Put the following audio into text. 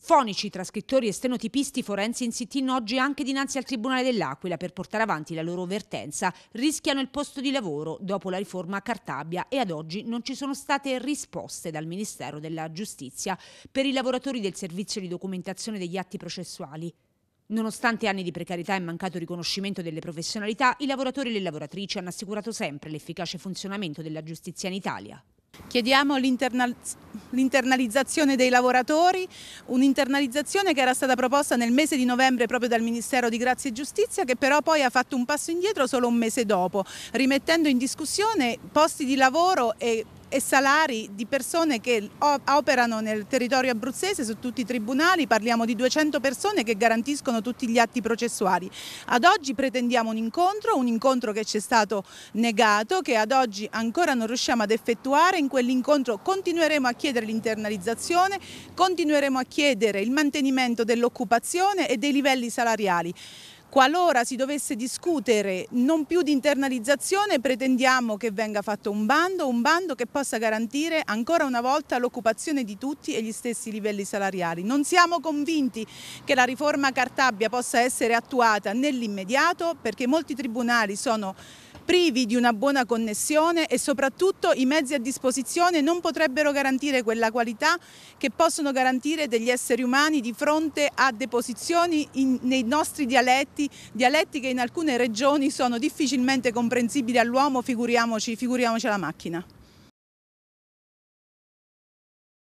Fonici, trascrittori e stenotipisti forensi in insittino oggi anche dinanzi al Tribunale dell'Aquila per portare avanti la loro vertenza. Rischiano il posto di lavoro dopo la riforma a Cartabia e ad oggi non ci sono state risposte dal Ministero della Giustizia per i lavoratori del servizio di documentazione degli atti processuali. Nonostante anni di precarietà e mancato riconoscimento delle professionalità, i lavoratori e le lavoratrici hanno assicurato sempre l'efficace funzionamento della giustizia in Italia. Chiediamo l'internalizzazione dei lavoratori, un'internalizzazione che era stata proposta nel mese di novembre proprio dal Ministero di Grazia e Giustizia che però poi ha fatto un passo indietro solo un mese dopo, rimettendo in discussione posti di lavoro e e salari di persone che operano nel territorio abruzzese su tutti i tribunali, parliamo di 200 persone che garantiscono tutti gli atti processuali. Ad oggi pretendiamo un incontro, un incontro che ci è stato negato, che ad oggi ancora non riusciamo ad effettuare, in quell'incontro continueremo a chiedere l'internalizzazione, continueremo a chiedere il mantenimento dell'occupazione e dei livelli salariali. Qualora si dovesse discutere non più di internalizzazione pretendiamo che venga fatto un bando, un bando che possa garantire ancora una volta l'occupazione di tutti e gli stessi livelli salariali. Non siamo convinti che la riforma Cartabia possa essere attuata nell'immediato perché molti tribunali sono privi di una buona connessione e soprattutto i mezzi a disposizione non potrebbero garantire quella qualità che possono garantire degli esseri umani di fronte a deposizioni in, nei nostri dialetti, dialetti che in alcune regioni sono difficilmente comprensibili all'uomo, figuriamoci, figuriamoci alla macchina.